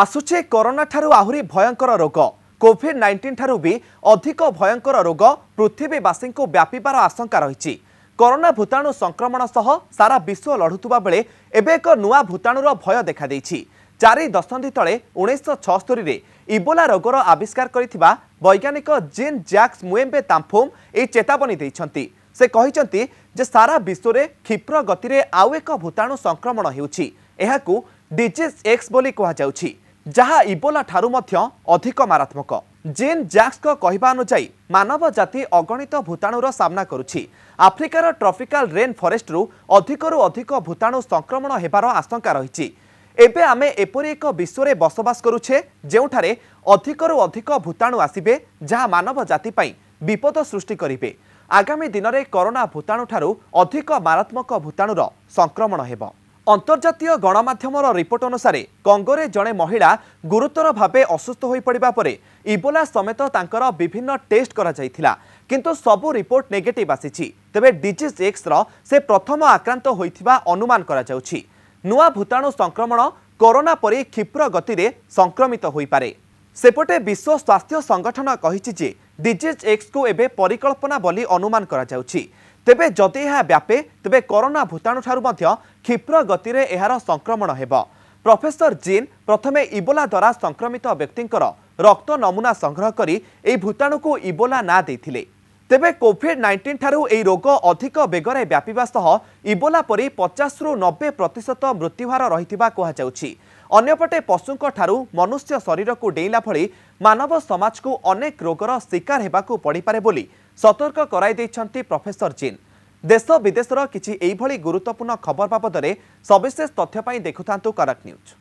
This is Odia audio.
ଆସୁଛି କରୋନା ଠାରୁ ଆହୁରି ଭୟଙ୍କର ରୋଗ କୋଭିଡ୍ ନାଇଣ୍ଟିନ୍ ଠାରୁ ବି ଅଧିକ ଭୟଙ୍କର ରୋଗ ପୃଥିବୀବାସୀଙ୍କୁ ବ୍ୟାପିବାର ଆଶଙ୍କା ରହିଛି କରୋନା ଭୂତାଣୁ ସଂକ୍ରମଣ ସହ ସାରା ବିଶ୍ୱ ଲଢ଼ୁଥିବା ବେଳେ ଏବେ ଏକ ନୂଆ ଭୂତାଣୁର ଭୟ ଦେଖାଦେଇଛି ଚାରି ଦଶନ୍ଧି ତଳେ ଉଣେଇଶହ ଛଅସ୍ତରୀରେ ଇବୋଲା ରୋଗର ଆବିଷ୍କାର କରିଥିବା ବୈଜ୍ଞାନିକ ଜିନ୍ ଜ୍ୟାକ୍ସ ମୁଏମ୍ବେ ତାମ୍ଫୁମ୍ ଏହି ଚେତାବନୀ ଦେଇଛନ୍ତି ସେ କହିଛନ୍ତି ଯେ ସାରା ବିଶ୍ୱରେ କ୍ଷିପ୍ର ଗତିରେ ଆଉ ଏକ ଭୂତାଣୁ ସଂକ୍ରମଣ ହେଉଛି ଏହାକୁ ଡିଜିଜ୍ ଏକ୍ସ ବୋଲି କୁହାଯାଉଛି ଯାହା ଇବୋଲା ଠାରୁ ମଧ୍ୟ ଅଧିକ ମାରାତ୍ମକ ଜିନ୍ ଜ୍ୟାକ୍ସଙ୍କ କହିବା ଅନୁଯାୟୀ ମାନବ ଜାତି ଅଗଣିତ ଭୂତାଣୁର ସାମ୍ନା କରୁଛି ଆଫ୍ରିକାର ଟ୍ରପିକାଲ ରେନ୍ ଫରେଷ୍ଟରୁ ଅଧିକରୁ ଅଧିକ ଭୂତାଣୁ ସଂକ୍ରମଣ ହେବାର ଆଶଙ୍କା ରହିଛି ଏବେ ଆମେ ଏପରି ଏକ ବିଶ୍ୱରେ ବସବାସ କରୁଛେ ଯେଉଁଠାରେ ଅଧିକରୁ ଅଧିକ ଭୂତାଣୁ ଆସିବେ ଯାହା ମାନବ ଜାତି ପାଇଁ ବିପଦ ସୃଷ୍ଟି କରିବେ ଆଗାମୀ ଦିନରେ କରୋନା ଭୂତାଣୁଠାରୁ ଅଧିକ ମାରାତ୍ମକ ଭୂତାଣୁର ସଂକ୍ରମଣ ହେବ ଅନ୍ତର୍ଜାତୀୟ ଗଣମାଧ୍ୟମର ରିପୋର୍ଟ ଅନୁସାରେ କଙ୍ଗୋରେ ଜଣେ ମହିଳା ଗୁରୁତର ଭାବେ ଅସୁସ୍ଥ ହୋଇପଡ଼ିବା ପରେ ଇବୋଲା ସମେତ ତାଙ୍କର ବିଭିନ୍ନ ଟେଷ୍ଟ କରାଯାଇଥିଲା କିନ୍ତୁ ସବୁ ରିପୋର୍ଟ ନେଗେଟିଭ୍ ଆସିଛି ତେବେ ଡିଜିଜ୍ ଏକ୍ସର ସେ ପ୍ରଥମ ଆକ୍ରାନ୍ତ ହୋଇଥିବା ଅନୁମାନ କରାଯାଉଛି ନୂଆ ଭୂତାଣୁ ସଂକ୍ରମଣ କରୋନା ପରି କ୍ଷିପ୍ର ଗତିରେ ସଂକ୍ରମିତ ହୋଇପାରେ ସେପଟେ ବିଶ୍ୱ ସ୍ୱାସ୍ଥ୍ୟ ସଂଗଠନ କହିଛି ଯେ ଡିଜିଜ୍ ଏକ୍ସକୁ ଏବେ ପରିକଳ୍ପନା ବୋଲି ଅନୁମାନ କରାଯାଉଛି ତେବେ ଯଦି ଏହା ବ୍ୟାପେ ତେବେ କରୋନା ଭୂତାଣୁଠାରୁ ମଧ୍ୟ କ୍ଷିପ୍ର ଗତିରେ ଏହାର ସଂକ୍ରମଣ ହେବ ପ୍ରଫେସର ଜିନ୍ ପ୍ରଥମେ ଇବୋଲା ଦ୍ୱାରା ସଂକ୍ରମିତ ବ୍ୟକ୍ତିଙ୍କର ରକ୍ତ ନମୁନା ସଂଗ୍ରହ କରି ଏହି ଭୂତାଣୁକୁ ଇବୋଲା ନାଁ ଦେଇଥିଲେ ତେବେ କୋଭିଡ୍ ନାଇଣ୍ଟିନ୍ ଠାରୁ ଏହି ରୋଗ ଅଧିକ ବେଗରେ ବ୍ୟାପିବା ସହ ଇବୋଲା ପରି ପଚାଶରୁ ନବେ ପ୍ରତିଶତ ମୃତ୍ୟୁହାର ରହିଥିବା କୁହାଯାଉଛି ଅନ୍ୟପଟେ ପଶୁଙ୍କଠାରୁ ମନୁଷ୍ୟ ଶରୀରକୁ ଡେଇଁଲା ଭଳି ମାନବ ସମାଜକୁ ଅନେକ ରୋଗର ଶିକାର ହେବାକୁ ପଡ଼ିପାରେ ବୋଲି ସତର୍କ କରାଇ ଦେଇଛନ୍ତି ପ୍ରଫେସର ଜିନ୍ ଦେଶ ବିଦେଶର କିଛି ଏହିଭଳି ଗୁରୁତ୍ୱପୂର୍ଣ୍ଣ ଖବର ବାବଦରେ ସବିଶେଷ ତଥ୍ୟ ପାଇଁ ଦେଖୁଥାନ୍ତୁ କରକ ନ୍ୟୁଜ୍